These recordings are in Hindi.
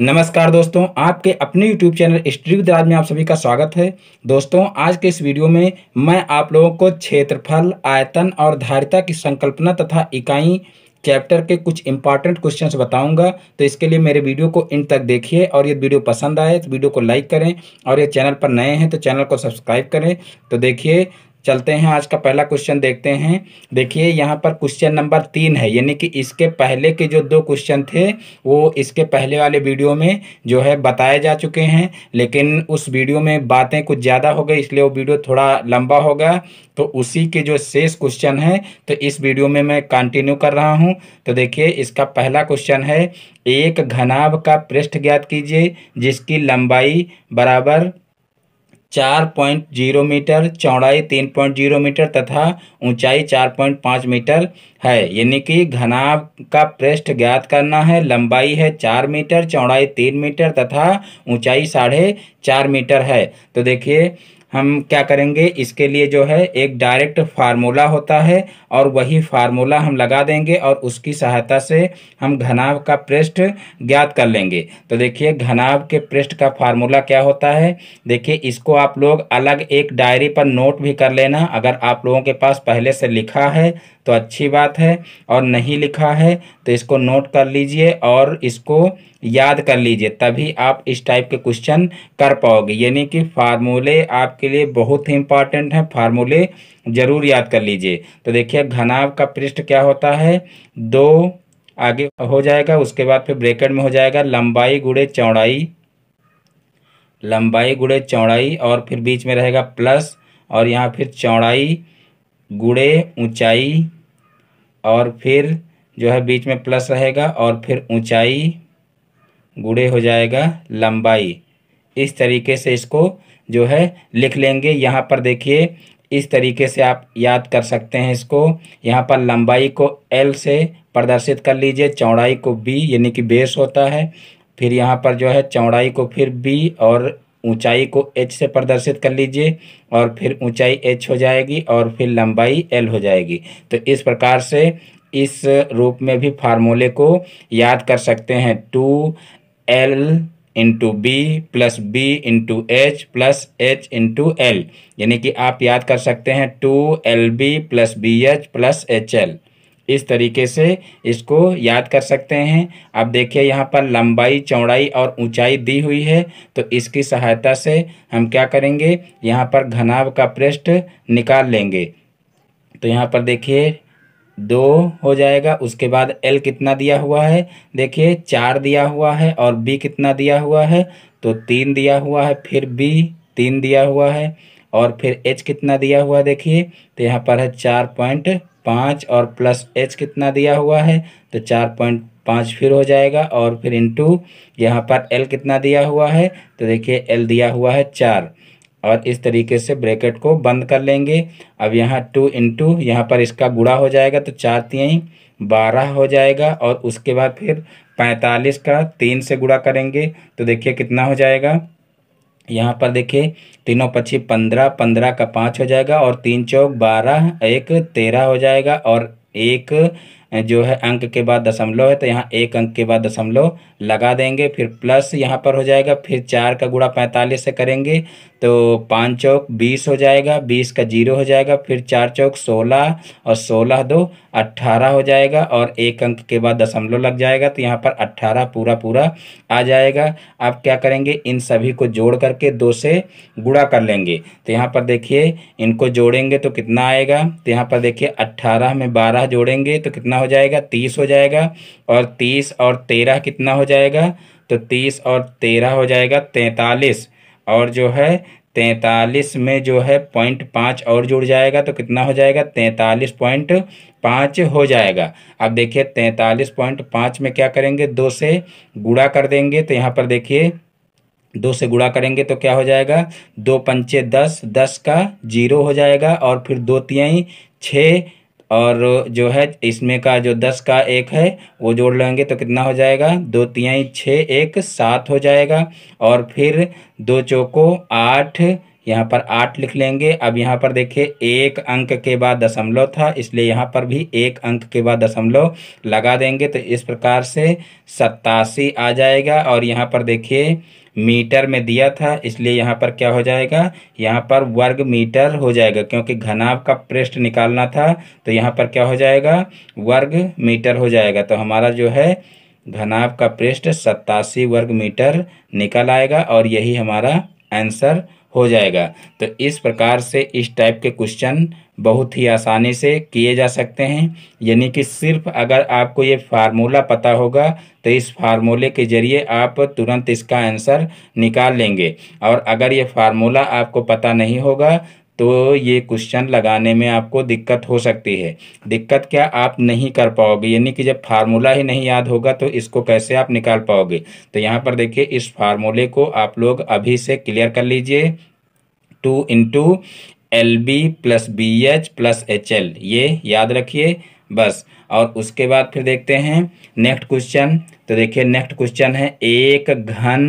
नमस्कार दोस्तों आपके अपने YouTube चैनल स्ट्री दराज में आप सभी का स्वागत है दोस्तों आज के इस वीडियो में मैं आप लोगों को क्षेत्रफल आयतन और धारिता की संकल्पना तथा इकाई चैप्टर के कुछ इंपॉर्टेंट क्वेश्चंस बताऊंगा तो इसके लिए मेरे वीडियो को इन तक देखिए और ये वीडियो पसंद आए तो वीडियो को लाइक करें और ये चैनल पर नए हैं तो चैनल को सब्सक्राइब करें तो देखिए चलते हैं आज का पहला क्वेश्चन देखते हैं देखिए यहाँ पर क्वेश्चन नंबर तीन है यानी कि इसके पहले के जो दो क्वेश्चन थे वो इसके पहले वाले वीडियो में जो है बताए जा चुके हैं लेकिन उस वीडियो में बातें कुछ ज़्यादा हो गई इसलिए वो वीडियो थोड़ा लंबा होगा तो उसी के जो शेष क्वेश्चन है तो इस वीडियो में मैं कंटिन्यू कर रहा हूँ तो देखिए इसका पहला क्वेश्चन है एक घनाभ का पृष्ठ ज्ञात कीजिए जिसकी लंबाई बराबर चार पॉइंट जीरो मीटर चौड़ाई तीन पॉइंट जीरो मीटर तथा ऊंचाई चार पॉइंट पाँच मीटर है यानी कि घनाभ का पृष्ठ ज्ञात करना है लंबाई है चार मीटर चौड़ाई तीन मीटर तथा ऊंचाई साढ़े चार मीटर है तो देखिए हम क्या करेंगे इसके लिए जो है एक डायरेक्ट फार्मूला होता है और वही फार्मूला हम लगा देंगे और उसकी सहायता से हम घनाव का पृष्ठ ज्ञात कर लेंगे तो देखिए घनाव के पृष्ठ का फार्मूला क्या होता है देखिए इसको आप लोग अलग एक डायरी पर नोट भी कर लेना अगर आप लोगों के पास पहले से लिखा है तो अच्छी बात है और नहीं लिखा है तो इसको नोट कर लीजिए और इसको याद कर लीजिए तभी आप इस टाइप के क्वेश्चन कर पाओगे यानी कि फार्मूले आपके लिए बहुत ही इंपॉर्टेंट हैं फार्मूले ज़रूर याद कर लीजिए तो देखिए घनाव का पृष्ठ क्या होता है दो आगे हो जाएगा उसके बाद फिर ब्रेकेट में हो जाएगा लंबाई गुड़े चौड़ाई लंबाई गुड़े चौड़ाई और फिर बीच में रहेगा प्लस और यहाँ फिर चौड़ाई गुड़े ऊंचाई और फिर जो है बीच में प्लस रहेगा और फिर ऊंचाई गुड़े हो जाएगा लंबाई इस तरीके से इसको जो है लिख लेंगे यहाँ पर देखिए इस तरीके से आप याद कर सकते हैं इसको यहाँ पर लंबाई को एल से प्रदर्शित कर लीजिए चौड़ाई को बी यानी कि बेस होता है फिर यहाँ पर जो है चौड़ाई को फिर बी और ऊंचाई को एच से प्रदर्शित कर लीजिए और फिर ऊंचाई एच हो जाएगी और फिर लंबाई एल हो जाएगी तो इस प्रकार से इस रूप में भी फार्मूले को याद कर सकते हैं two L into B plus B into H plus H into L यानी कि आप याद कर सकते हैं two L B plus B H plus H L इस तरीके से इसको याद कर सकते हैं अब देखिए यहाँ पर लंबाई चौड़ाई और ऊंचाई दी हुई है तो इसकी सहायता से हम क्या करेंगे यहाँ पर घनाव का पृष्ठ निकाल लेंगे तो यहाँ पर देखिए दो हो जाएगा उसके बाद एल कितना दिया हुआ है देखिए चार दिया हुआ है और बी कितना दिया हुआ है तो तीन दिया हुआ है फिर बी तीन दिया हुआ है और फिर एच कितना दिया हुआ देखिए तो यहाँ पर है चार पॉइंट पाँच और प्लस एच कितना दिया हुआ है तो चार पॉइंट पाँच फिर हो जाएगा और फिर इंटू यहाँ पर एल कितना दिया हुआ है तो देखिए एल दिया हुआ है चार और इस तरीके से ब्रैकेट को बंद कर लेंगे अब यहाँ टू इंटू यहाँ पर इसका गुड़ा हो जाएगा तो चार तीन बारह हो जाएगा और उसके बाद फिर पैंतालीस का तीन से गुड़ा करेंगे तो देखिए कितना हो जाएगा यहाँ पर देखिए तीनों पच्चीस पंद्रह पंद्रह का पाँच हो जाएगा और तीन चौक बारह एक तेरह हो जाएगा और एक जो है अंक के बाद दशमलव है तो यहाँ एक अंक के बाद दशमलव लगा देंगे फिर प्लस यहाँ पर हो जाएगा फिर चार का गुड़ा पैंतालीस से करेंगे तो पाँच चौक बीस हो जाएगा बीस का जीरो हो जाएगा फिर चार चौक सोलह और सोलह दो अट्ठारह हो जाएगा और एक अंक के बाद दशमलव लग जाएगा तो यहाँ पर अट्ठारह पूरा पूरा आ जाएगा अब क्या करेंगे इन सभी को जोड़ करके दो से गुड़ा कर लेंगे तो यहाँ पर देखिए इनको जोड़ेंगे तो कितना आएगा तो यहाँ पर देखिए अट्ठारह में बारह जोड़ेंगे तो कितना कितना हो जाएगा तीस हो जाएगा और तीस और तेरह कितना हो जाएगा तो तीस और तेरह हो जाएगा तैंतालीस और जो है तैंतालीस में जो है पॉइंट पाँच और जुड़ जाएगा तो कितना हो जाएगा तैंतालीस पॉइंट पाँच हो जाएगा अब देखिए तैंतालीस पॉइंट पाँच में क्या करेंगे दो से गुड़ा कर देंगे तो यहाँ पर देखिए दो से गुड़ा करेंगे तो क्या हो जाएगा दो पंचे दस दस का जीरो हो जाएगा और फिर दो तिहाई छः और जो है इसमें का जो दस का एक है वो जोड़ लेंगे तो कितना हो जाएगा दो तिहाई छः एक सात हो जाएगा और फिर दो चौको आठ यहाँ पर आठ लिख लेंगे अब यहाँ पर देखिए एक अंक के बाद दशमलव था इसलिए यहाँ पर भी एक अंक के बाद दशमलव लगा देंगे तो इस प्रकार से सत्तासी आ जाएगा और यहाँ पर देखिए मीटर में दिया था इसलिए यहाँ पर क्या हो जाएगा यहाँ पर वर्ग मीटर हो जाएगा क्योंकि घनाभ का पृष्ठ निकालना था तो यहाँ पर क्या हो जाएगा वर्ग मीटर हो जाएगा तो हमारा जो है घनाभ का पृष्ठ सत्तासी वर्ग मीटर निकल आएगा और यही हमारा आंसर हो जाएगा तो इस प्रकार से इस टाइप के क्वेश्चन बहुत ही आसानी से किए जा सकते हैं यानी कि सिर्फ अगर आपको ये फार्मूला पता होगा तो इस फार्मूले के ज़रिए आप तुरंत इसका आंसर निकाल लेंगे और अगर ये फार्मूला आपको पता नहीं होगा तो ये क्वेश्चन लगाने में आपको दिक्कत हो सकती है दिक्कत क्या आप नहीं कर पाओगे यानी कि जब फार्मूला ही नहीं याद होगा तो इसको कैसे आप निकाल पाओगे तो यहाँ पर देखिए इस फार्मूले को आप लोग अभी से क्लियर कर लीजिए two into L B plus B H plus H L ये याद रखिए बस और उसके बाद फिर देखते हैं नेक्स्ट क्वेश्चन तो देखिए नेक्स्ट क्वेश्चन है एक घन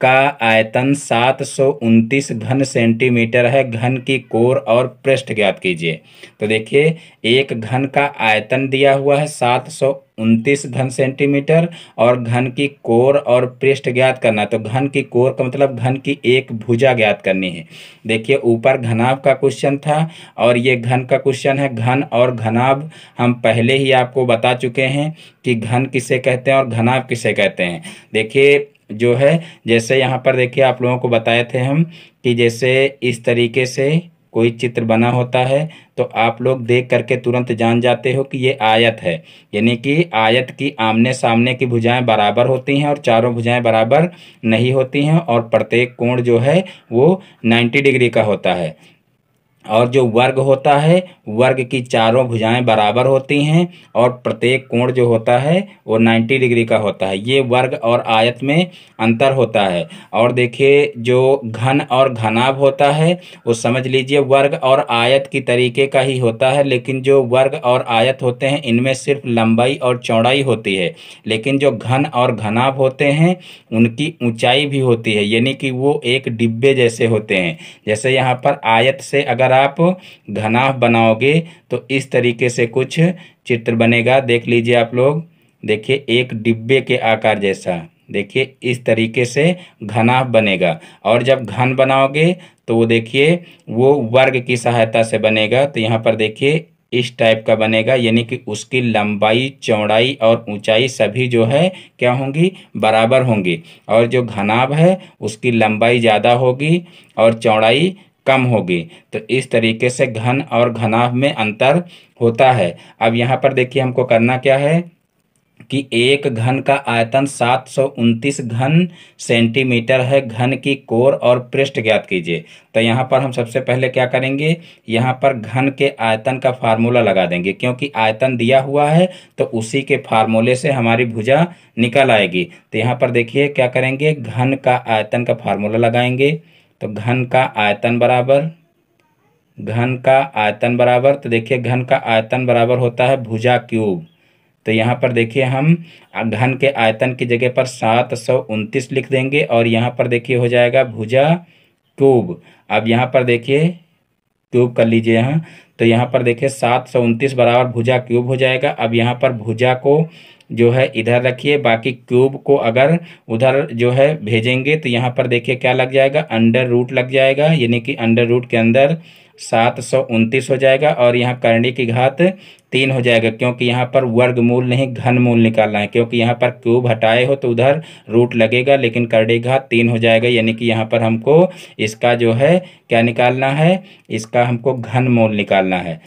का आयतन सात सौ उनतीस घन सेंटीमीटर है घन की कोर और पृष्ठ ज्ञात कीजिए तो देखिए एक घन का आयतन दिया हुआ है सात सौ उनतीस घन सेंटीमीटर और घन की कोर और पृष्ठ ज्ञात करना तो घन की कोर का मतलब घन की एक भुजा ज्ञात करनी है देखिए ऊपर घनाभ का क्वेश्चन था और ये घन का क्वेश्चन है घन और घनाभ हम पहले ही आपको बता चुके हैं कि घन किसे कहते हैं और घनाभ किसे कहते हैं देखिए जो है जैसे यहाँ पर देखिए आप लोगों को बताए थे हम कि जैसे इस तरीके से कोई चित्र बना होता है तो आप लोग देख करके तुरंत जान जाते हो कि ये आयत है यानी कि आयत की आमने सामने की भुजाएं बराबर होती हैं और चारों भुजाएं बराबर नहीं होती हैं और प्रत्येक कोण जो है वो 90 डिग्री का होता है और जो वर्ग होता है वर्ग की चारों भुजाएं बराबर होती हैं और प्रत्येक कोण जो होता है वो 90 डिग्री का होता है ये वर्ग और आयत में अंतर होता है और देखिए जो घन और घनाभ होता है वो समझ लीजिए वर्ग और आयत की तरीके का ही होता है लेकिन जो वर्ग और आयत होते हैं इनमें सिर्फ लंबाई और चौड़ाई होती है लेकिन जो घन और घनाभ होते हैं उनकी ऊँचाई भी होती है यानी कि वो एक डिब्बे जैसे होते हैं जैसे यहाँ पर आयत से अगर आप घना बनाओगे तो इस तरीके से कुछ चित्र बनेगा देख लीजिए आप लोग देखिए एक डिब्बे के आकार जैसा देखिए इस तरीके से घना बनेगा और जब घन बनाओगे तो वो देखिए वो वर्ग की सहायता से बनेगा तो यहाँ पर देखिए इस टाइप का बनेगा यानी कि उसकी लंबाई चौड़ाई और ऊंचाई सभी जो है क्या होंगी बराबर होंगी और जो घनाभ है उसकी लंबाई ज़्यादा होगी और चौड़ाई कम होगी तो इस तरीके से घन और घनाभ में अंतर होता है अब यहाँ पर देखिए हमको करना क्या है कि एक घन का आयतन सात सौ उनतीस घन सेंटीमीटर है घन की कोर और पृष्ठ ज्ञात कीजिए तो यहाँ पर हम सबसे पहले क्या करेंगे यहाँ पर घन के आयतन का फार्मूला लगा देंगे क्योंकि आयतन दिया हुआ है तो उसी के फार्मूले से हमारी भुजा निकल आएगी तो यहाँ पर देखिए क्या करेंगे घन का आयतन का फार्मूला लगाएंगे तो घन का आयतन बराबर घन का आयतन बराबर तो देखिए घन का आयतन बराबर होता है भुजा क्यूब तो यहाँ पर देखिए हम घन के आयतन की जगह पर सात सौ उनतीस लिख देंगे और यहाँ पर देखिए हो जाएगा भुजा क्यूब अब यहाँ पर देखिए क्यूब कर लीजिए यहाँ तो यहाँ पर देखिए सात सौ उनतीस बराबर भुजा क्यूब हो जाएगा अब यहाँ पर भुजा को जो है इधर रखिए बाकी क्यूब को अगर उधर जो है भेजेंगे तो यहाँ पर देखिए क्या लग जाएगा अंडर रूट लग जाएगा यानी कि अंडर रूट के अंदर सात सौ उनतीस हो जाएगा और यहाँ करणी की घात तीन हो जाएगा क्योंकि यहाँ पर वर्गमूल नहीं घनमूल निकालना है क्योंकि यहाँ पर क्यूब हटाए हो तो उधर रूट लगेगा लेकिन करणी घात तीन हो जाएगा यानी कि यहाँ पर हमको इसका जो है क्या निकालना है इसका हमको घनमूल निकालना है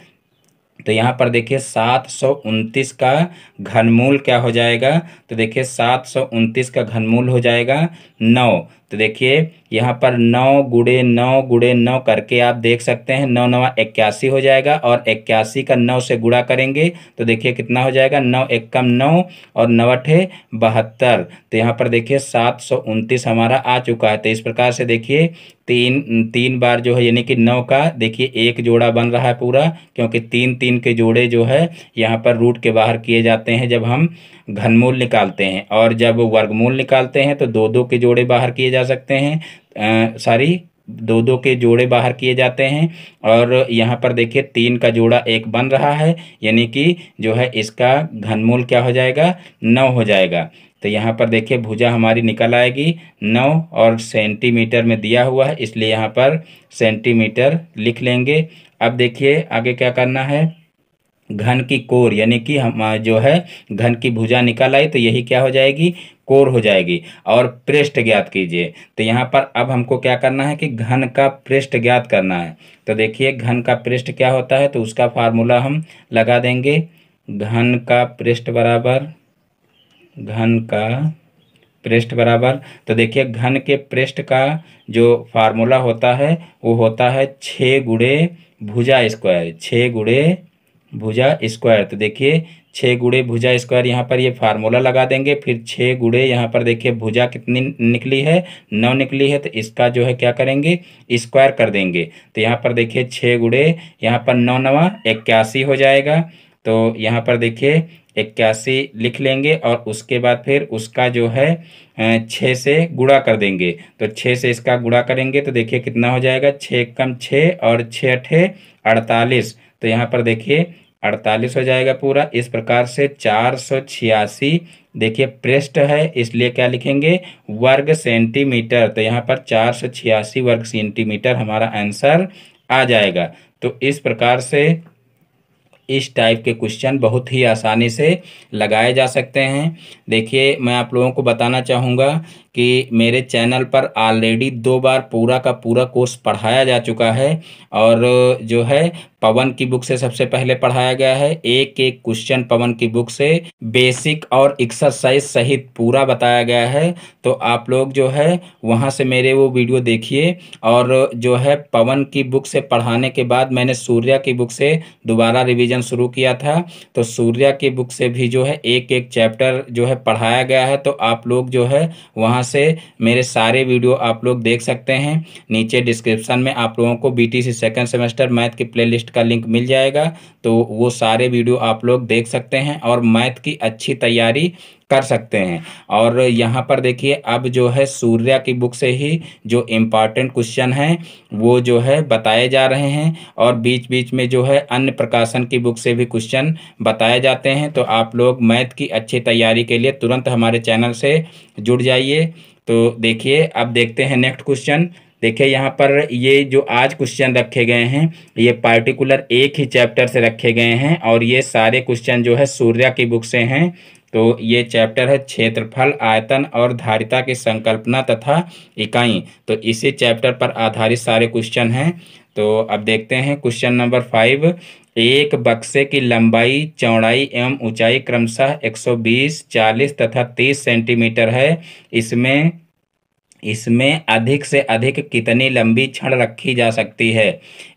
तो यहाँ पर देखिए सात सौ उनतीस का घनमूल क्या हो जाएगा तो देखिए सात सौ उनतीस का घनमूल हो जाएगा नौ तो देखिए यहाँ पर नौ गुड़े नौ गुड़े नौ करके आप देख सकते हैं नौ नवा इक्यासी हो जाएगा और इक्यासी का नौ से गुड़ा करेंगे तो देखिए कितना हो जाएगा नौ एक कम नौ और नवठे बहत्तर तो यहाँ पर देखिए सात सौ उनतीस हमारा आ चुका है तो इस प्रकार से देखिए तीन तीन बार जो है यानी कि नौ का देखिए एक जोड़ा बन रहा है पूरा क्योंकि तीन तीन के जोड़े जो है यहाँ पर रूट के बाहर किए जाते हैं जब हम घनमूल निकालते हैं और जब वर्गमूल निकालते हैं तो दो दो के जोड़े बाहर किए जाते जा सकते हैं सॉरी दो दो के जोड़े बाहर किए जाते हैं और यहाँ पर देखिए तीन का जोड़ा एक बन रहा है यानी कि जो है इसका घनमूल क्या हो जाएगा नौ हो जाएगा तो यहाँ पर देखिए भुजा हमारी निकल आएगी नौ और सेंटीमीटर में दिया हुआ है इसलिए यहाँ पर सेंटीमीटर लिख लेंगे अब देखिए आगे क्या करना है घन की कोर यानी कि हम जो है घन की भुजा निकल आई तो यही क्या हो जाएगी कोर हो जाएगी और पृष्ठ ज्ञात कीजिए तो यहाँ पर अब हमको क्या करना है कि घन का पृष्ठ ज्ञात करना है तो देखिए घन का पृष्ठ क्या होता है तो उसका फार्मूला हम लगा देंगे घन का पृष्ठ बराबर घन का पृष्ठ बराबर तो देखिए घन के पृष्ठ का जो फार्मूला होता है वो होता है छः गुड़े भुजा स्क्वायर छः गुड़े भुजा स्क्वायर तो देखिए छः गुड़े भुजा स्क्वायर यहाँ पर ये फार्मूला लगा देंगे फिर छः गुड़े यहाँ पर देखिए भुजा कितनी निकली है नौ निकली है तो इसका जो है क्या करेंगे स्क्वायर कर देंगे तो यहाँ पर देखिए छः गुड़े यहाँ पर नौ नवा इक्यासी हो जाएगा तो यहाँ पर देखिए इक्यासी लिख लेंगे और उसके बाद फिर उसका जो है छः से गुड़ा कर देंगे तो छः से इसका गुड़ा करेंगे तो देखिए कितना हो जाएगा छः कम छः और छः अठे अड़तालीस तो यहाँ पर देखिए अड़तालीस हो जाएगा पूरा इस प्रकार से चार सौ छियासी देखिए प्रेस्ट है इसलिए क्या लिखेंगे वर्ग सेंटीमीटर तो यहाँ पर चार सौ छियासी वर्ग सेंटीमीटर हमारा आंसर आ जाएगा तो इस प्रकार से इस टाइप के क्वेश्चन बहुत ही आसानी से लगाए जा सकते हैं देखिए मैं आप लोगों को बताना चाहूँगा कि मेरे चैनल पर ऑलरेडी दो बार पूरा का पूरा कोर्स पढ़ाया जा चुका है और जो है पवन की बुक से सबसे पहले पढ़ाया गया है एक एक क्वेश्चन पवन की बुक से बेसिक और एक्सरसाइज सहित पूरा बताया गया है तो आप लोग जो है वहाँ से मेरे वो वीडियो देखिए और जो है पवन की बुक से पढ़ाने के बाद मैंने सूर्या की बुक से दोबारा रिविज़न शुरू किया था तो सूर्या की बुक से भी जो है एक एक चैप्टर जो है पढ़ाया गया है तो आप लोग जो है वहाँ से मेरे सारे वीडियो आप लोग देख सकते हैं नीचे डिस्क्रिप्सन में आप लोगों को B T second semester math की प्लेलिस्ट प्लेलिस्ट का लिंक मिल जाएगा तो वो सारे वीडियो आप लोग देख सकते हैं और मैथ की अच्छी तैयारी कर सकते हैं और यहाँ पर देखिए अब जो है सूर्या की बुक से ही जो इम्पॉर्टेंट क्वेश्चन हैं वो जो है बताए जा रहे हैं और बीच बीच में जो है अन्य प्रकाशन की बुक से भी क्वेश्चन बताए जाते हैं तो आप लोग मैथ की अच्छी तैयारी के लिए तुरंत हमारे चैनल से जुड़ जाइए तो देखिए अब देखते हैं नेक्स्ट क्वेश्चन देखिए यहाँ पर ये जो आज क्वेश्चन रखे गए हैं ये पार्टिकुलर एक ही चैप्टर से रखे गए हैं और ये सारे क्वेश्चन जो है सूर्या की बुक से हैं तो ये चैप्टर है क्षेत्रफल आयतन और धारिता की संकल्पना तथा इकाई तो इसी चैप्टर पर आधारित सारे क्वेश्चन हैं तो अब देखते हैं क्वेश्चन नंबर फाइव एक बक्से की लंबाई चौड़ाई एवं ऊंचाई क्रमशः 120, 40 तथा 30 सेंटीमीटर है इसमें इसमें अधिक से अधिक कितनी लंबी छड़ रखी जा सकती है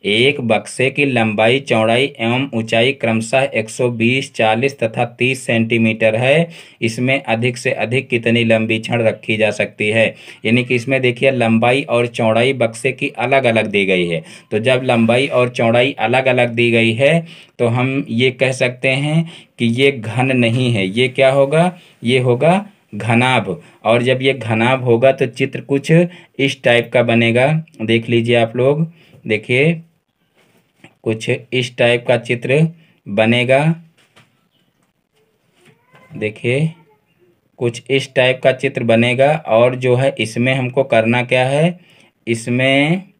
एक बक्से की लंबाई चौड़ाई एवं ऊंचाई क्रमशः 120, 40 तथा 30 सेंटीमीटर है इसमें अधिक से अधिक कितनी लंबी छड़ रखी जा सकती है यानी कि इसमें देखिए लंबाई और चौड़ाई बक्से की अलग अलग दी गई है तो जब लंबाई और चौड़ाई अलग अलग दी गई है तो हम ये कह सकते हैं कि ये घन नहीं है ये क्या होगा ये होगा घनाभ और जब ये घनाभ होगा तो चित्र कुछ इस टाइप का बनेगा देख लीजिए आप लोग देखिए कुछ इस टाइप का चित्र बनेगा देखिए कुछ इस टाइप का चित्र बनेगा और जो है इसमें हमको करना क्या है इसमें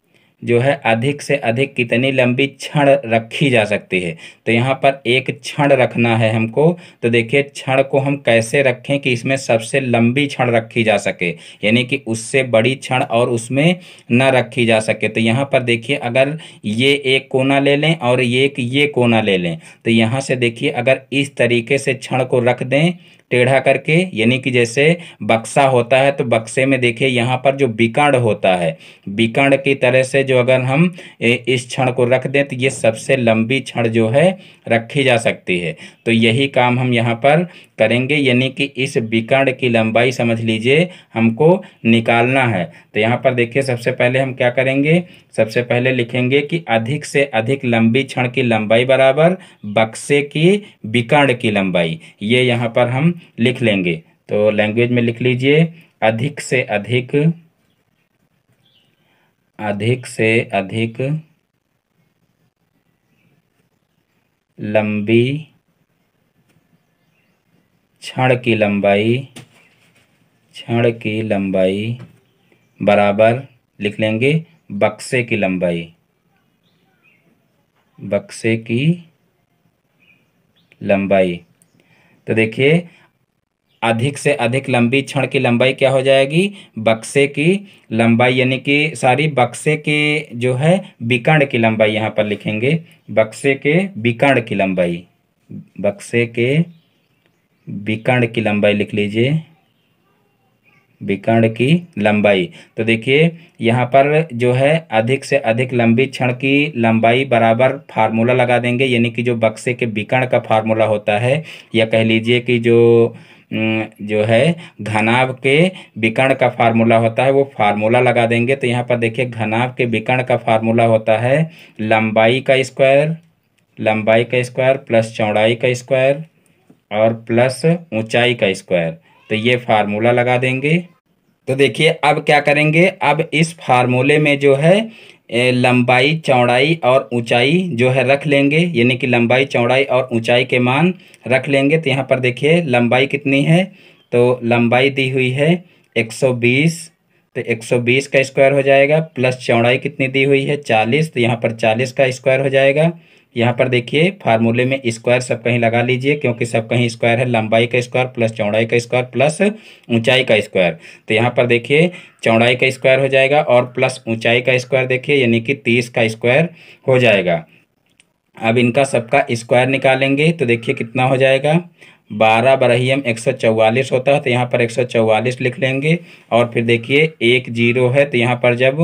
जो है अधिक से अधिक कितनी लंबी क्षण रखी जा सकती है तो यहाँ पर एक क्षण रखना है हमको तो देखिए क्षण को हम कैसे रखें कि इसमें सबसे लंबी क्षण रखी जा सके यानी कि उससे बड़ी क्षण और उसमें न रखी जा सके तो यहाँ पर देखिए अगर ये एक कोना ले लें और ये एक ये कोना ले लें तो यहाँ से देखिए अगर इस तरीके से क्षण को रख दें टेढ़ा करके यानी कि जैसे बक्सा होता है तो बक्से में देखिए यहाँ पर जो बिकर्ण होता है बिकर्ण की तरह से जो अगर हम इस क्षण को रख दें तो ये सबसे लंबी क्षण जो है रखी जा सकती है तो यही काम हम यहाँ पर करेंगे यानी कि इस विकर्ण की लंबाई समझ लीजिए हमको निकालना है तो यहाँ पर देखिए सबसे पहले हम क्या करेंगे सबसे पहले लिखेंगे कि अधिक से अधिक लंबी क्षण की लंबाई बराबर बक्से की विकर्ण की लंबाई ये यहाँ पर हम लिख लेंगे तो लैंग्वेज में लिख लीजिए अधिक से अधिक अधिक से अधिक लंबी छड़ की लंबाई छड़ की लंबाई बराबर लिख लेंगे बक्से की लंबाई बक्से की लंबाई तो देखिए अधिक से अधिक लंबी क्षण की लंबाई क्या हो जाएगी बक्से की लंबाई यानी कि सारी बक्से के जो है विकर्ण की लंबाई यहाँ पर लिखेंगे बक्से के विकर्ण की लंबाई बक्से के विकर्ण की लंबाई लिख लीजिए विकर्ण की लंबाई तो देखिए यहाँ पर जो है अधिक से अधिक लंबी क्षण की लंबाई बराबर फार्मूला लगा देंगे यानी कि जो बक्से के विकर्ण का फार्मूला होता है या कह लीजिए कि जो जो है घनाभ के विकर्ण का फार्मूला होता है वो फार्मूला लगा देंगे तो यहाँ पर देखिए घनाभ के विकर्ण का फार्मूला होता है लंबाई का स्क्वायर लंबाई का स्क्वायर प्लस चौड़ाई का स्क्वायर और प्लस ऊंचाई का स्क्वायर तो ये फार्मूला लगा देंगे तो देखिए अब क्या करेंगे अब इस फार्मूले में जो है लंबाई चौड़ाई और ऊंचाई जो है रख लेंगे यानी कि लंबाई चौड़ाई और ऊंचाई के मान रख लेंगे तो यहाँ पर देखिए लंबाई कितनी है तो लंबाई दी हुई है 120 तो 120 का स्क्वायर हो जाएगा प्लस चौड़ाई कितनी दी हुई है 40 तो यहाँ पर 40 का स्क्वायर हो जाएगा यहाँ पर देखिए फार्मूले में स्क्वायर सब कहीं लगा लीजिए क्योंकि सब कहीं स्क्वायर है लंबाई का स्क्वायर प्लस चौड़ाई का स्क्वायर प्लस ऊंचाई का स्क्वायर तो यहाँ पर देखिए चौड़ाई का स्क्वायर हो जाएगा और प्लस ऊंचाई का स्क्वायर देखिए यानी कि तीस का स्क्वायर हो जाएगा अब इनका सबका स्क्वायर निकालेंगे तो देखिए कितना हो जाएगा बारह बरहीम एक सौ चौवालीस होता है तो यहाँ पर एक सौ चौवालीस लिख लेंगे और फिर देखिए एक जीरो है तो यहाँ पर जब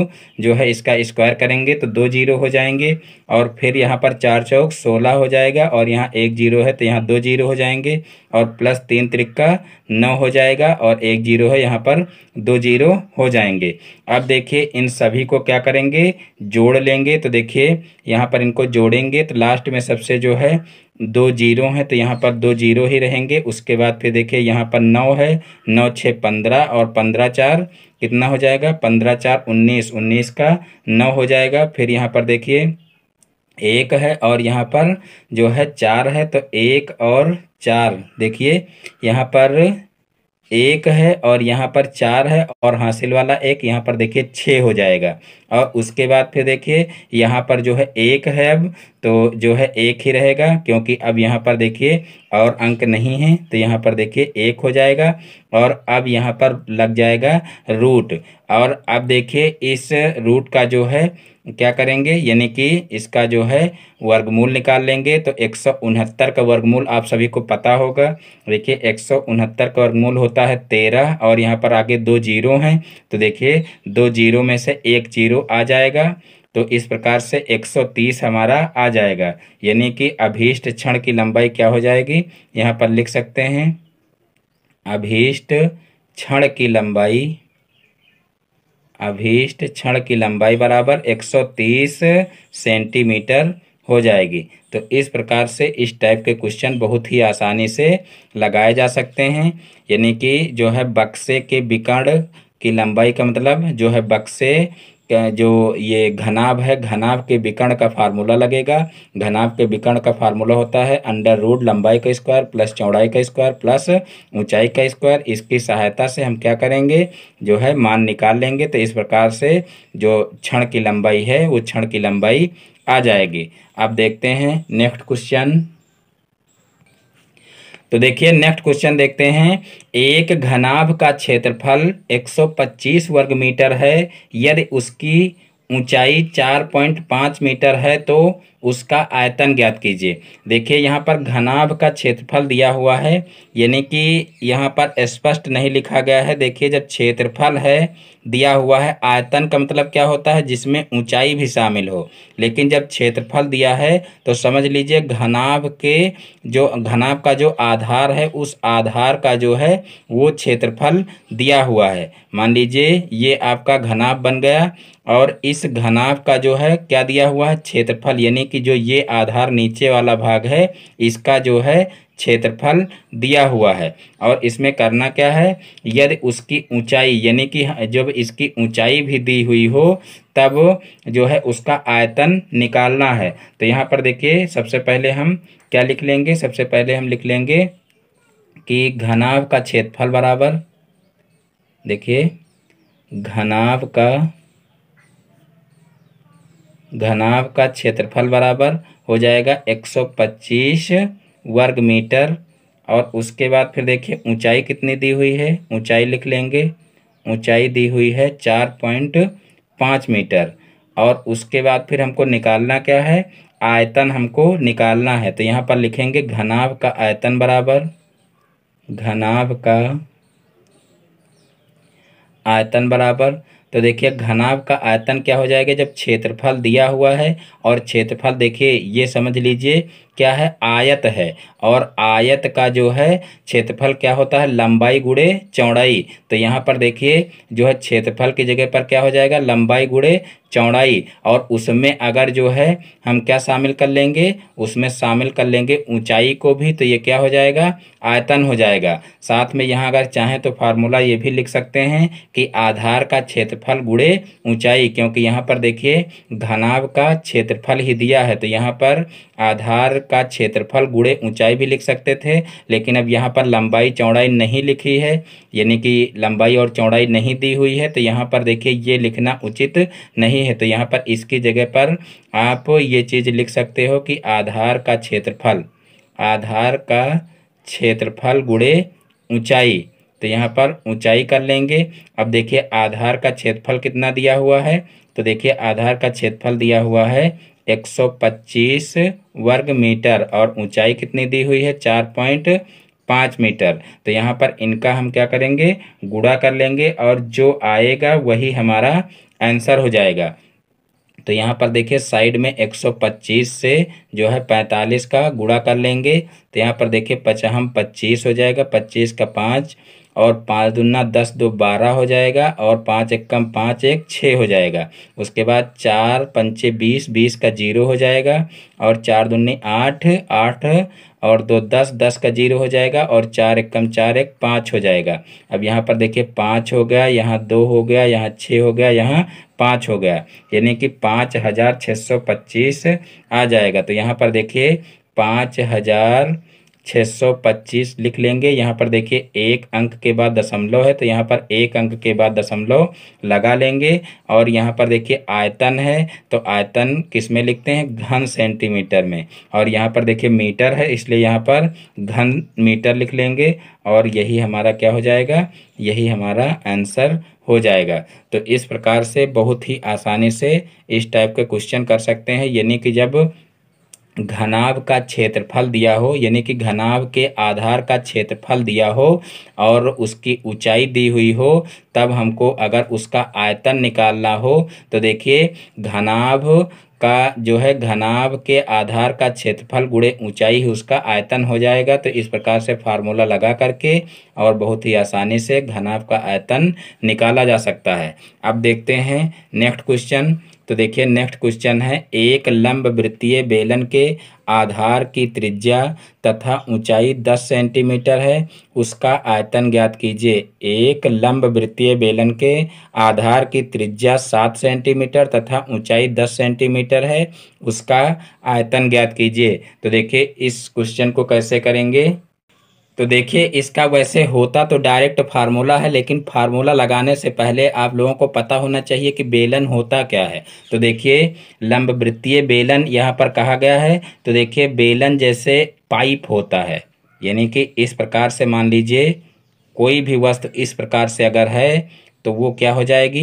जो है इसका स्क्वायर करेंगे तो दो जीरो हो जाएंगे और फिर यहाँ पर चार चौक सोलह हो जाएगा और यहाँ एक जीरो है तो यहाँ दो जीरो हो जाएंगे और प्लस तीन त्रिक्का नौ हो जाएगा और एक जीरो है यहाँ पर दो जीरो हो जाएंगे अब देखिए इन सभी को क्या करेंगे जोड़ लेंगे तो देखिए यहाँ पर इनको जोड़ेंगे तो लास्ट में सबसे जो है दो जीरो हैं तो यहाँ पर दो जीरो ही रहेंगे उसके बाद फिर देखिए यहाँ पर नौ है नौ छः पंद्रह और पंद्रह चार कितना हो जाएगा पंद्रह चार उन्नीस उन्नीस का नौ हो जाएगा फिर यहाँ पर देखिए एक है और यहाँ पर जो है चार है तो एक और चार देखिए यहाँ पर एक है और यहाँ पर चार है और हासिल वाला एक यहाँ पर देखिए छः हो जाएगा और उसके बाद फिर देखिए यहाँ पर जो है एक है अब तो जो है एक ही रहेगा क्योंकि अब यहाँ पर देखिए और अंक नहीं है तो यहाँ पर देखिए एक हो जाएगा और अब यहाँ पर लग जाएगा रूट और अब देखिए इस रूट का जो है क्या करेंगे यानी कि इसका जो है वर्गमूल निकाल लेंगे तो एक का वर्गमूल आप सभी को पता होगा देखिए एक का वर्गमूल होता है तेरह और यहाँ पर आगे दो जीरो हैं तो देखिए दो जीरो में से एक जीरो आ जाएगा तो इस प्रकार से 130 हमारा आ जाएगा यानी कि अभीष्ट क्षण की लंबाई क्या हो जाएगी यहाँ पर लिख सकते हैं अभीष्ट क्षण की लंबाई अभीष्ट क्षण की लंबाई बराबर 130 सेंटीमीटर हो जाएगी तो इस प्रकार से इस टाइप के क्वेश्चन बहुत ही आसानी से लगाए जा सकते हैं यानी कि जो है बक्से के विकर्ण की लंबाई का मतलब जो है बक्से जो ये घनाब है घनाब के विकर्ण का फार्मूला लगेगा घनाब के विकर्ण का फार्मूला होता है अंडर रूट लंबाई का स्क्वायर प्लस चौड़ाई का स्क्वायर प्लस ऊंचाई का स्क्वायर इसकी सहायता से हम क्या करेंगे जो है मान निकाल लेंगे तो इस प्रकार से जो क्षण की लंबाई है वो क्षण की लंबाई आ जाएगी अब देखते हैं नेक्स्ट क्वेश्चन तो देखिए नेक्स्ट क्वेश्चन देखते हैं एक घनाभ का क्षेत्रफल 125 वर्ग मीटर है यदि उसकी ऊंचाई 4.5 मीटर है तो उसका आयतन ज्ञात कीजिए देखिए यहाँ पर घनाभ का क्षेत्रफल दिया हुआ है यानी कि यहाँ पर स्पष्ट नहीं लिखा गया है देखिए जब क्षेत्रफल है दिया हुआ है आयतन का मतलब क्या होता है जिसमें ऊंचाई भी शामिल हो लेकिन जब क्षेत्रफल दिया है तो समझ लीजिए घनाभ के जो घनाभ का जो आधार है उस आधार का जो है वो क्षेत्रफल दिया हुआ है मान लीजिए ये आपका घनाभ बन गया और इस घनाभ का जो है क्या दिया हुआ है क्षेत्रफल यानी कि जो ये आधार नीचे वाला भाग है इसका जो है क्षेत्रफल दिया हुआ है और इसमें करना क्या है यदि उसकी ऊंचाई यानी कि जब इसकी ऊंचाई भी दी हुई हो तब जो है उसका आयतन निकालना है तो यहाँ पर देखिए सबसे पहले हम क्या लिख लेंगे सबसे पहले हम लिख लेंगे कि घनाव का क्षेत्रफल बराबर देखिए घनाव का घनाभ का क्षेत्रफल बराबर हो जाएगा 125 वर्ग मीटर और उसके बाद फिर देखिए ऊंचाई कितनी दी हुई है ऊंचाई लिख लेंगे ऊंचाई दी हुई है चार पॉइंट पाँच मीटर और उसके बाद फिर हमको निकालना क्या है आयतन हमको निकालना है तो यहाँ पर लिखेंगे घनाभ का आयतन बराबर घनाभ का आयतन बराबर तो देखिए घनाव का आयतन क्या हो जाएगा जब क्षेत्रफल दिया हुआ है और क्षेत्रफल देखिए ये समझ लीजिए क्या है आयत है और आयत का जो है क्षेत्रफल क्या होता है लंबाई गुड़े चौड़ाई तो यहाँ पर देखिए जो है क्षेत्रफल की जगह पर क्या हो जाएगा लंबाई गुड़े चौड़ाई और उसमें अगर जो है हम क्या शामिल कर लेंगे उसमें शामिल कर लेंगे ऊंचाई को भी तो ये क्या हो जाएगा आयतन हो जाएगा साथ में यहाँ अगर चाहें तो फार्मूला ये भी लिख सकते हैं कि आधार का क्षेत्रफल गुड़े ऊंचाई क्योंकि यहाँ पर देखिए घनाव का क्षेत्रफल ही दिया है तो यहाँ पर आधार का क्षेत्रफल गुड़े ऊंचाई भी लिख सकते थे लेकिन अब यहाँ पर लंबाई चौड़ाई नहीं लिखी है यानी कि लंबाई और चौड़ाई नहीं दी हुई है तो यहाँ पर देखिए ये लिखना उचित नहीं है तो यहाँ पर इसकी जगह पर आप ये चीज़ लिख सकते हो कि आधार का क्षेत्रफल आधार का क्षेत्रफल गुड़े ऊंचाई तो यहाँ पर ऊंचाई कर लेंगे अब देखिए आधार का क्षेत्रफल कितना दिया हुआ है तो देखिए आधार का क्षेत्रफल दिया हुआ है 125 वर्ग मीटर और ऊंचाई कितनी दी हुई है चार पॉइंट पाँच मीटर तो यहाँ पर इनका हम क्या करेंगे गुड़ा कर लेंगे और जो आएगा वही हमारा आंसर हो जाएगा तो यहाँ पर देखिए साइड में 125 से जो है 45 का गुड़ा कर लेंगे तो यहाँ पर देखिए पचहम पच्चीस 25 हो जाएगा 25 का पाँच और पाँच दुना दस दो बारह हो जाएगा और पाँच एक कम पाँच एक छः हो जाएगा उसके बाद चार पंचे बीस बीस का जीरो हो जाएगा और चार दुनी आठ आठ और दो दस दस का जीरो हो जाएगा और चार एक कम चार एक पाँच हो जाएगा अब यहाँ पर देखिए पाँच हो गया यहाँ दो हो गया यहाँ छः हो गया यहाँ पाँच हो गया यानी कि पाँच हज़ार छः सौ पच्चीस आ जाएगा तो यहाँ पर देखिए पाँच हज़ार छः सौ पच्चीस लिख लेंगे यहाँ पर देखिए एक अंक के बाद दशमलव है तो यहाँ पर एक अंक के बाद दशमलव लगा लेंगे और यहाँ पर देखिए आयतन है तो आयतन किस में लिखते हैं घन सेंटीमीटर में और यहाँ पर देखिए मीटर है इसलिए यहाँ पर घन मीटर लिख लेंगे और यही हमारा क्या हो जाएगा यही हमारा आंसर हो जाएगा तो इस प्रकार से बहुत ही आसानी से इस टाइप के क्वेश्चन कर सकते हैं यानी कि जब घनाभ का क्षेत्रफल दिया हो यानी कि घनाभ के आधार का क्षेत्रफल दिया हो और उसकी ऊंचाई दी हुई हो तब हमको अगर उसका आयतन निकालना हो तो देखिए घनाभ का जो है घनाभ के आधार का क्षेत्रफल गुड़े ऊंचाई ही उसका आयतन हो जाएगा तो इस प्रकार से फार्मूला लगा करके और बहुत ही आसानी से घनाभ का आयतन निकाला जा सकता है अब देखते हैं नेक्स्ट क्वेश्चन तो देखिए नेक्स्ट क्वेश्चन है एक लंब वृत्तीय बेलन के आधार की त्रिज्या तथा ऊंचाई 10 सेंटीमीटर है उसका आयतन ज्ञात कीजिए एक लंब वृत्तीय बेलन के आधार की त्रिज्या 7 सेंटीमीटर तथा ऊंचाई 10 सेंटीमीटर है उसका आयतन ज्ञात कीजिए तो देखिए इस क्वेश्चन को कैसे करेंगे तो देखिए इसका वैसे होता तो डायरेक्ट फार्मूला है लेकिन फार्मूला लगाने से पहले आप लोगों को पता होना चाहिए कि बेलन होता क्या है तो देखिए लंब वृत्तीय बेलन यहाँ पर कहा गया है तो देखिए बेलन जैसे पाइप होता है यानी कि इस प्रकार से मान लीजिए कोई भी वस्तु इस प्रकार से अगर है तो वो क्या हो जाएगी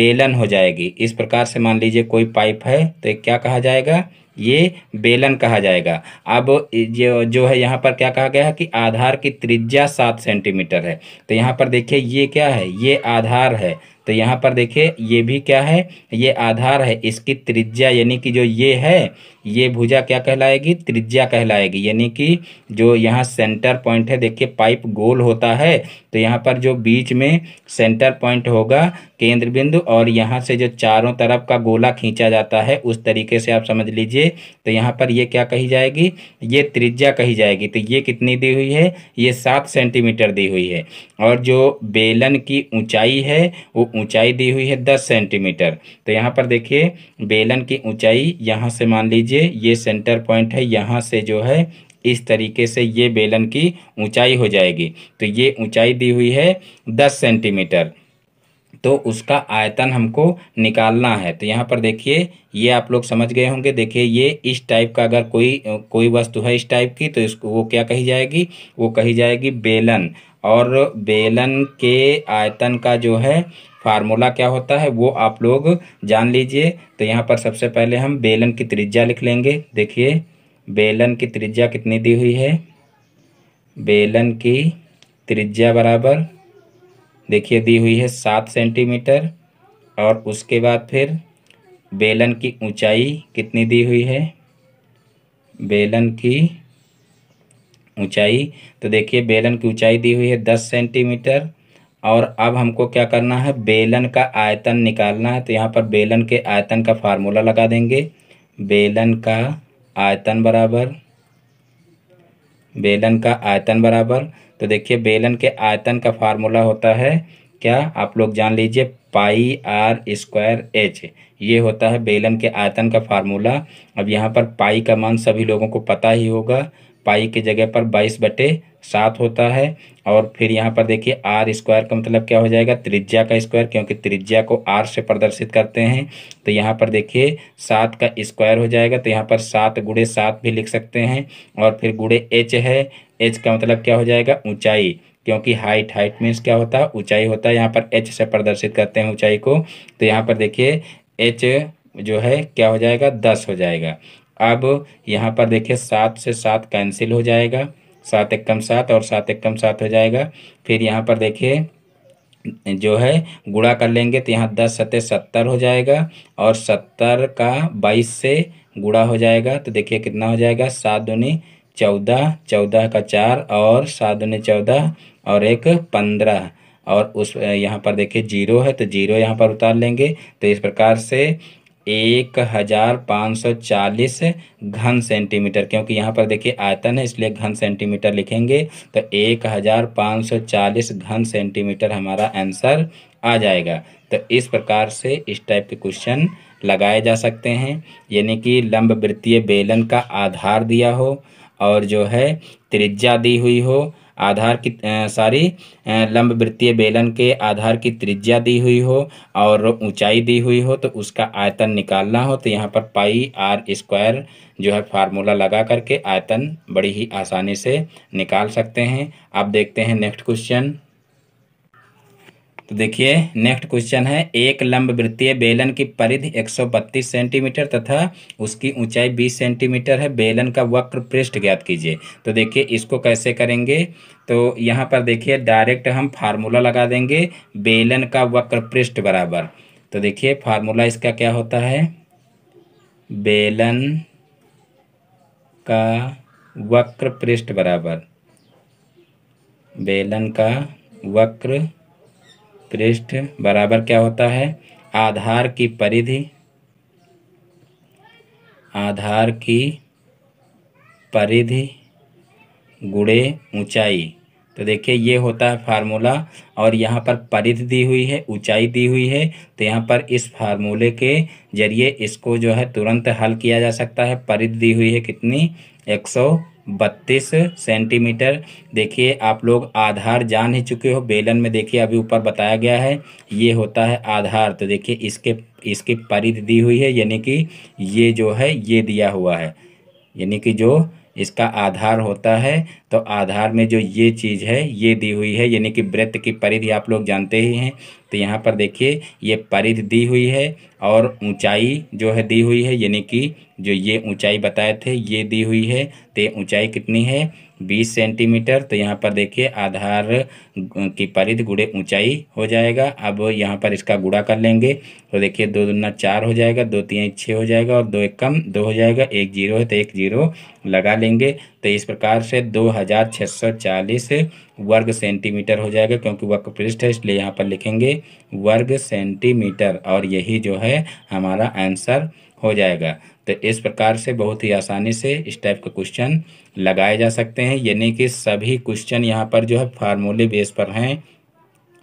बेलन हो जाएगी इस प्रकार से मान लीजिए कोई पाइप है तो क्या कहा जाएगा ये बेलन कहा जाएगा अब जो जो है यहाँ पर क्या कहा गया है कि आधार की त्रिज्या सात सेंटीमीटर है तो यहाँ पर देखिए ये क्या है ये आधार है तो यहाँ पर देखिए ये भी क्या है ये आधार है इसकी त्रिज्या यानी कि जो ये है ये भुजा क्या कहलाएगी त्रिज्या कहलाएगी यानी कि जो यहाँ सेंटर पॉइंट है देखिए पाइप गोल होता है तो यहाँ पर जो बीच में सेंटर पॉइंट होगा केंद्र बिंदु और यहाँ से जो चारों तरफ का गोला खींचा जाता है उस तरीके से आप समझ लीजिए तो यहाँ पर ये क्या कही जाएगी ये त्रिज्या कही जाएगी तो ये कितनी दी हुई है ये सात सेंटीमीटर दी हुई है और जो बेलन की ऊंचाई है वो ऊंचाई दी हुई है दस सेंटीमीटर तो यहाँ पर देखिए बेलन की ऊंचाई यहाँ से मान लीजिए लीजिए ये सेंटर पॉइंट है यहाँ से जो है इस तरीके से ये बेलन की ऊंचाई हो जाएगी तो ये ऊंचाई दी हुई है दस सेंटीमीटर तो उसका आयतन हमको निकालना है तो यहाँ पर देखिए ये आप लोग समझ गए होंगे देखिए ये इस टाइप का अगर कोई कोई वस्तु है इस टाइप की तो इसको वो क्या कही जाएगी वो कही जाएगी बेलन और बेलन के आयतन का जो है फार्मूला क्या होता है वो आप लोग जान लीजिए तो यहाँ पर सबसे पहले हम बेलन की त्रिज्या लिख लेंगे देखिए बेलन की त्रिज्या कितनी दी हुई है बेलन की त्रिज्या बराबर देखिए दी हुई है सात सेंटीमीटर और उसके बाद फिर बेलन की ऊंचाई कितनी दी हुई है बेलन की ऊंचाई तो देखिए बेलन की ऊंचाई दी हुई है दस सेंटीमीटर और अब हमको क्या करना है बेलन का आयतन निकालना है तो यहाँ पर बेलन के आयतन का फार्मूला लगा देंगे बेलन का आयतन बराबर बेलन का आयतन बराबर तो देखिए बेलन के आयतन का फार्मूला होता है क्या आप लोग जान लीजिए पाई आर स्क्वायर एच ये होता है बेलन के आयतन का फार्मूला अब यहाँ पर पाई का मान सभी लोगों को पता ही होगा पाई के जगह पर बाईस बटे सात होता है और फिर यहाँ पर देखिए आर स्क्वायर का मतलब क्या हो जाएगा त्रिज्या का स्क्वायर क्योंकि त्रिज्या को आर से प्रदर्शित करते हैं तो यहाँ पर देखिए सात का स्क्वायर हो जाएगा तो यहाँ पर सात गुड़े सात भी लिख सकते हैं और फिर गुड़े एच है एच का मतलब क्या हो जाएगा ऊंचाई क्योंकि हाइट हाइट मीन्स क्या होता है ऊंचाई होता है यहाँ पर एच से प्रदर्शित करते हैं ऊंचाई को तो यहाँ पर देखिए एच जो है क्या हो जाएगा दस हो जाएगा अब यहाँ पर देखिए सात से सात कैंसिल हो जाएगा सात एकम सात और सात एकम सात हो जाएगा फिर यहाँ पर देखिए जो है गुड़ा कर लेंगे तो यहाँ दस सतह सत्तर हो जाएगा और सत्तर का बाईस से गुड़ा हो जाएगा तो देखिए कितना हो जाएगा सात दुनी चौदह चौदह का चार और सात दुनी चौदह और एक पंद्रह और उस यहाँ पर देखिए जीरो है तो जीरो यहाँ पर उतार लेंगे तो इस प्रकार से एक हज़ार पाँच सौ चालीस घन सेंटीमीटर क्योंकि यहाँ पर देखिए आयतन है इसलिए घन सेंटीमीटर लिखेंगे तो एक हज़ार पाँच सौ चालीस घन सेंटीमीटर हमारा आंसर आ जाएगा तो इस प्रकार से इस टाइप के क्वेश्चन लगाए जा सकते हैं यानी कि लंब वृत्तीय बेलन का आधार दिया हो और जो है त्रिज्या दी हुई हो आधार की सॉरी लंब वृत्तीय बेलन के आधार की त्रिज्या दी हुई हो और ऊंचाई दी हुई हो तो उसका आयतन निकालना हो तो यहाँ पर पाई आर स्क्वायर जो है फार्मूला लगा करके आयतन बड़ी ही आसानी से निकाल सकते हैं आप देखते हैं नेक्स्ट क्वेश्चन तो देखिए नेक्स्ट क्वेश्चन है एक लंब वृत्तीय बेलन की परिधि 132 सेंटीमीटर तथा उसकी ऊंचाई 20 सेंटीमीटर है बेलन का वक्र पृष्ठ ज्ञात कीजिए तो देखिए इसको कैसे करेंगे तो यहाँ पर देखिए डायरेक्ट हम फार्मूला लगा देंगे बेलन का वक्र पृष्ठ बराबर तो देखिए फार्मूला इसका क्या होता है बेलन का वक्र पृष्ठ बराबर बेलन का वक्र पृष्ठ बराबर क्या होता है आधार की परिधि आधार की परिधि गुड़े ऊंचाई तो देखिए ये होता है फार्मूला और यहाँ पर परिधि दी हुई है ऊंचाई दी हुई है तो यहाँ पर इस फार्मूले के जरिए इसको जो है तुरंत हल किया जा सकता है परिधि दी हुई है कितनी एक सौ बत्तीस सेंटीमीटर देखिए आप लोग आधार जान ही चुके हो बेलन में देखिए अभी ऊपर बताया गया है ये होता है आधार तो देखिए इसके इसकी परिधि दी हुई है यानी कि ये जो है ये दिया हुआ है यानी कि जो इसका आधार होता है तो आधार में जो ये चीज़ है ये दी हुई है यानी कि वृत्त की परिधि आप लोग जानते ही हैं तो यहाँ पर देखिए ये परिधि दी हुई है और ऊंचाई जो है दी हुई है यानी कि जो ये ऊंचाई बताए थे ये दी हुई है तो ये ऊंचाई कितनी है बीस सेंटीमीटर तो यहाँ पर देखिए आधार की परिध गुड़े ऊंचाई हो जाएगा अब यहाँ पर इसका गुड़ा कर लेंगे तो देखिए दो दुना चार हो जाएगा दो तीन छः हो जाएगा और दो एक कम दो हो जाएगा एक जीरो है तो एक जीरो लगा लेंगे तो इस प्रकार से दो हज़ार छः सौ चालीस वर्ग सेंटीमीटर हो जाएगा क्योंकि वक्त पृष्ठ है इसलिए यहाँ पर लिखेंगे वर्ग सेंटीमीटर और यही जो है हमारा आंसर हो जाएगा तो इस प्रकार से बहुत ही आसानी से इस टाइप के क्वेश्चन लगाए जा सकते हैं यानी कि सभी क्वेश्चन यहाँ पर जो है फार्मूले बेस पर हैं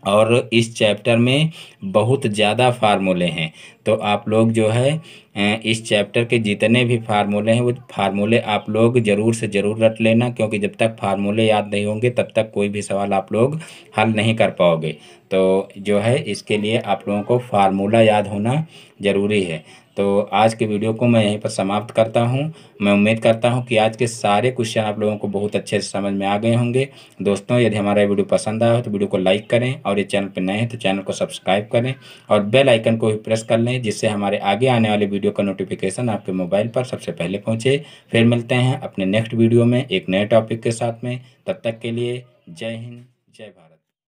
और इस चैप्टर में बहुत ज़्यादा फार्मूले हैं तो आप लोग जो है इस चैप्टर के जितने भी फार्मूले हैं वो फार्मूले आप लोग ज़रूर से ज़रूर रट लेना क्योंकि जब तक फार्मूले याद नहीं होंगे तब तक कोई भी सवाल आप लोग हल नहीं कर पाओगे तो जो है इसके लिए आप लोगों को फार्मूला याद होना ज़रूरी है तो आज के वीडियो को मैं यहीं पर समाप्त करता हूँ मैं उम्मीद करता हूँ कि आज के सारे क्वेश्चन आप लोगों को बहुत अच्छे से समझ में आ गए होंगे दोस्तों यदि हमारा वीडियो पसंद आया हो तो वीडियो को लाइक करें और ये चैनल पर नए हैं तो चैनल को सब्सक्राइब करें और बेल आइकन को भी प्रेस कर लें जिससे हमारे आगे आने वाले वीडियो का नोटिफिकेशन आपके मोबाइल पर सबसे पहले पहुँचे फिर मिलते हैं अपने नेक्स्ट वीडियो में एक नए टॉपिक के साथ में तब तक के लिए जय हिंद जय भारत